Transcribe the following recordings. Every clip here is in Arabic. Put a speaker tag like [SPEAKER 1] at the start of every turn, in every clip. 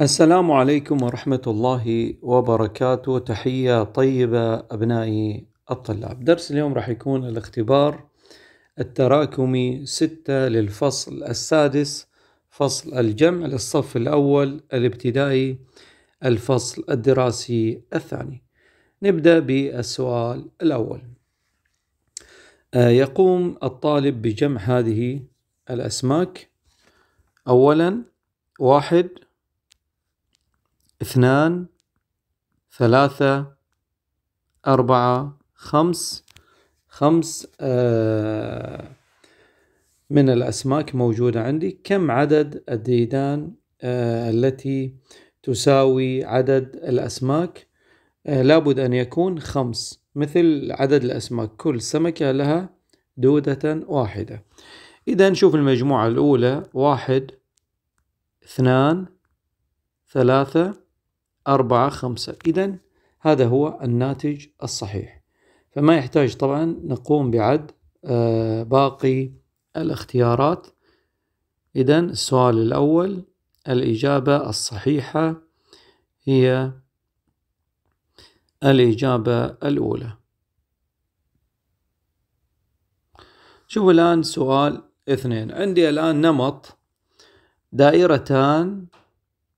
[SPEAKER 1] السلام عليكم ورحمة الله وبركاته تحية طيبة أبنائي الطلاب درس اليوم راح يكون الاختبار التراكمي ستة للفصل السادس فصل الجمع للصف الأول الابتدائي الفصل الدراسي الثاني نبدأ بالسؤال الأول آه، يقوم الطالب بجمع هذه الأسماك أولا واحد اثنان ثلاثة أربعة خمس خمس آه، من الأسماك موجودة عندي كم عدد الديدان آه، التي تساوي عدد الأسماك آه، لابد أن يكون خمس مثل عدد الأسماك كل سمكة لها دودة واحدة إذا نشوف المجموعة الأولى واحد اثنان ثلاثة أربعة خمسة إذا هذا هو الناتج الصحيح فما يحتاج طبعا نقوم بعد آه، باقي الاختيارات إذا السؤال الأول الإجابة الصحيحة هي الإجابة الأولى شوف الآن سؤال اثنين عندي الآن نمط دائرتان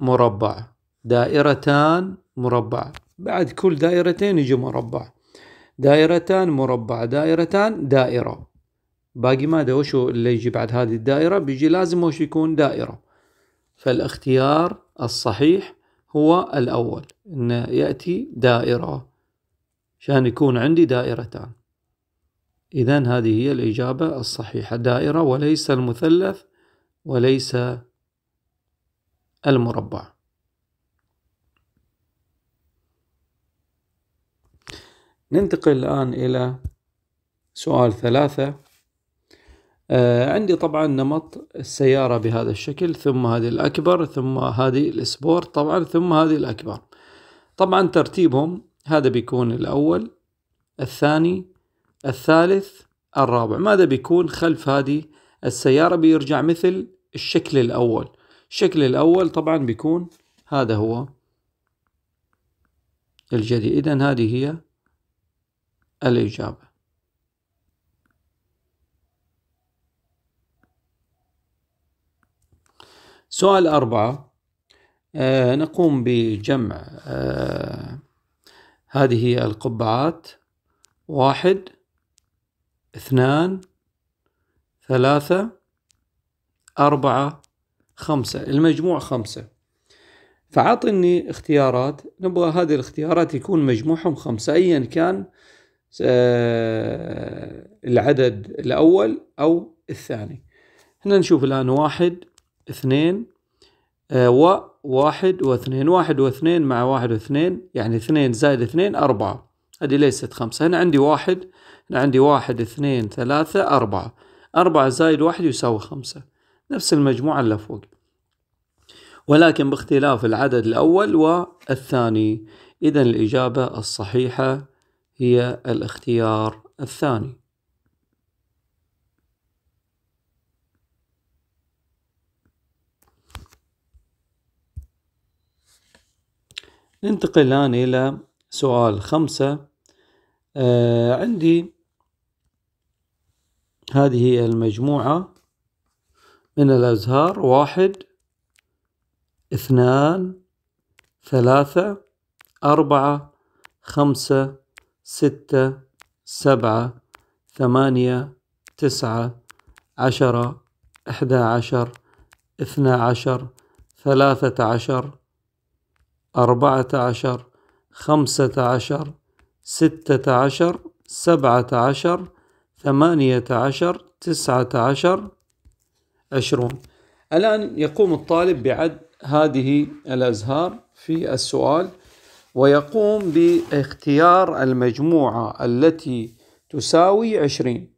[SPEAKER 1] مربع دائرتان مربع بعد كل دائرتين يجي مربع دائرتان مربع دائرتان دائرة باقي ماذا وشو اللي يجي بعد هذه الدائرة بيجي لازم وش يكون دائرة فالاختيار الصحيح هو الأول إن يأتي دائرة شان يكون عندي دائرتان إذا هذه هي الإجابة الصحيحة دائرة وليس المثلث وليس المربع ننتقل الآن إلى سؤال ثلاثة آه، عندي طبعا نمط السيارة بهذا الشكل ثم هذه الأكبر ثم هذه الأسبور طبعا ثم هذه الأكبر طبعا ترتيبهم هذا بيكون الأول الثاني الثالث الرابع ماذا بيكون خلف هذه السيارة بيرجع مثل الشكل الأول الشكل الأول طبعا بيكون هذا هو الجدي إذا هذه هي الإجابة سؤال أربعة آه نقوم بجمع آه هذه القبعات واحد اثنان ثلاثة أربعة خمسة المجموع خمسة فعطني اختيارات نبغى هذه الاختيارات يكون مجموعهم خمسة أيا كان العدد الأول أو الثاني هنا نشوف الآن واحد اثنين آه، وواحد واثنين واحد واثنين مع واحد واثنين يعني اثنين زائد اثنين أربعة هذه ليست خمسة هنا عندي واحد هنا عندي واحد اثنين ثلاثة أربعة أربعة زائد واحد يساوي خمسة نفس المجموعة اللي فوق ولكن باختلاف العدد الأول والثاني إذا الإجابة الصحيحة هي الاختيار الثاني ننتقل الآن إلى سؤال خمسة آه عندي هذه هي المجموعة من الأزهار واحد اثنان ثلاثة أربعة خمسة ستة سبعة ثمانية تسعة عشرة إحدى عشر اثنا عشر ثلاثة عشر أربعة عشر خمسة عشر ستة عشر سبعة عشر ثمانية عشر تسعة عشر عشرون الآن يقوم الطالب بعد هذه الأزهار في السؤال ويقوم باختيار المجموعة التي تساوي عشرين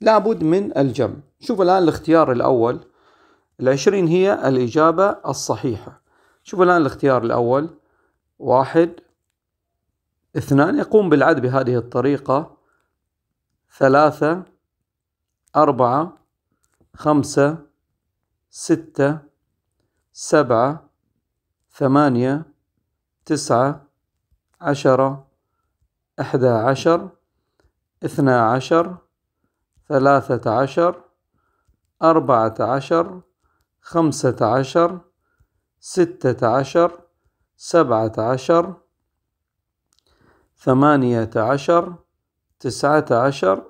[SPEAKER 1] لابد من الجمع شوف الآن الاختيار الأول العشرين هي الإجابة الصحيحة شوف الآن الاختيار الأول واحد اثنان يقوم بالعد بهذه الطريقة ثلاثة أربعة خمسة ستة سبعة ثمانية تسعة عشرة إحدى عشر إثنى عشر ثلاثة عشر أربعة عشر خمسة عشر ستة عشر سبعة عشر ثمانية عشر تسعة عشر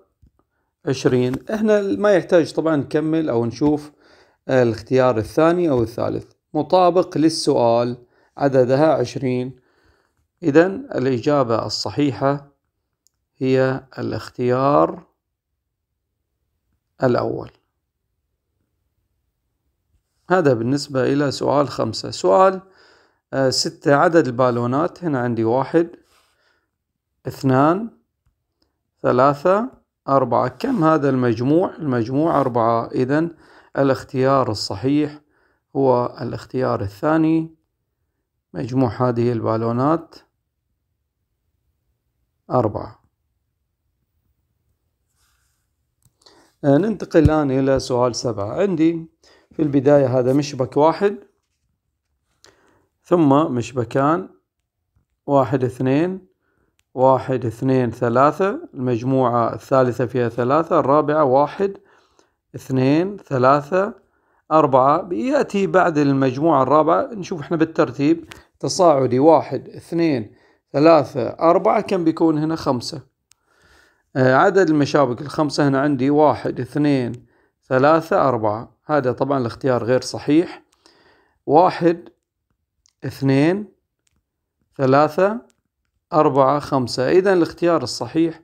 [SPEAKER 1] عشرين احنا ما يحتاج طبعا نكمل او نشوف آه، الاختيار الثاني او الثالث مطابق للسؤال عددها عشرين إذا الإجابة الصحيحة هي الاختيار الأول هذا بالنسبة إلى سؤال خمسة سؤال آه، ستة عدد البالونات هنا عندي واحد اثنان ثلاثة أربعة كم هذا المجموع المجموع أربعة إذا الاختيار الصحيح هو الاختيار الثاني مجموع هذه البالونات أربعة آه، ننتقل الآن إلى سؤال سبعة عندي في البداية هذا مشبك واحد ثم مشبكان واحد اثنين واحد اثنين ثلاثة المجموعة الثالثة فيها ثلاثة الرابعة واحد اثنين ثلاثة أربعة يأتي بعد المجموعة الرابعة نشوف احنا بالترتيب تصاعدي واحد اثنين ثلاثة أربعة كم بيكون هنا خمسة آه، عدد المشابك الخمسة هنا عندي واحد اثنين ثلاثة أربعة هذا طبعا الاختيار غير صحيح واحد اثنين ثلاثة أربعة خمسة إذا الاختيار الصحيح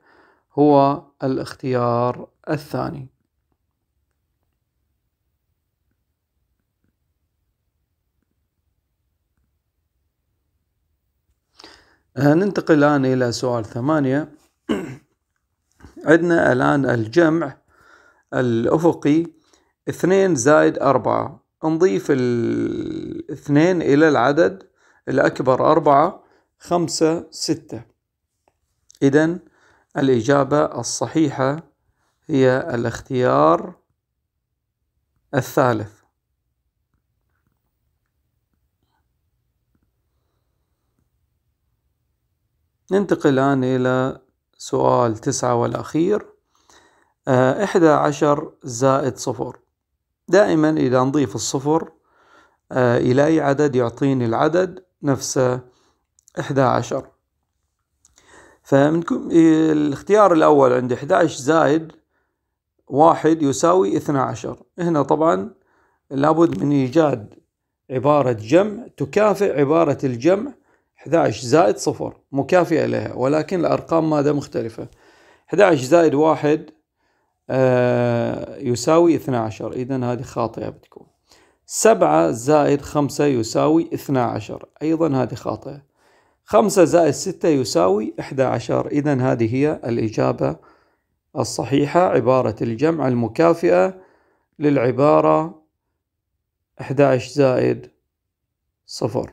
[SPEAKER 1] هو الاختيار الثاني ننتقل الآن إلى سؤال ثمانية عندنا الآن الجمع الأفقي اثنين زائد أربعة نضيف الاثنين إلى العدد الأكبر أربعة خمسة ستة إذا الإجابة الصحيحة هي الاختيار الثالث ننتقل الآن إلى سؤال تسعة والأخير آه، إحدى عشر زائد صفر دائما إذا نضيف الصفر آه، إلى أي عدد يعطيني العدد نفسه إحدى عشر فمنكم إيه، الاختيار الأول عندي 11 زائد واحد يساوي 12 هنا طبعا لابد من إيجاد عبارة جمع تكافئ عبارة الجمع 11 زائد صفر مكافئة لها ولكن الأرقام ماذا مختلفة 11 زائد واحد آه، يساوي 12 إذا هذه خاطئة بتكون 7 زائد 5 يساوي 12 أيضا هذه خاطئة 5 زائد 6 يساوي 11 إذا هذه هي الإجابة الصحيحة عبارة الجمع المكافئة للعبارة 11 زائد صفر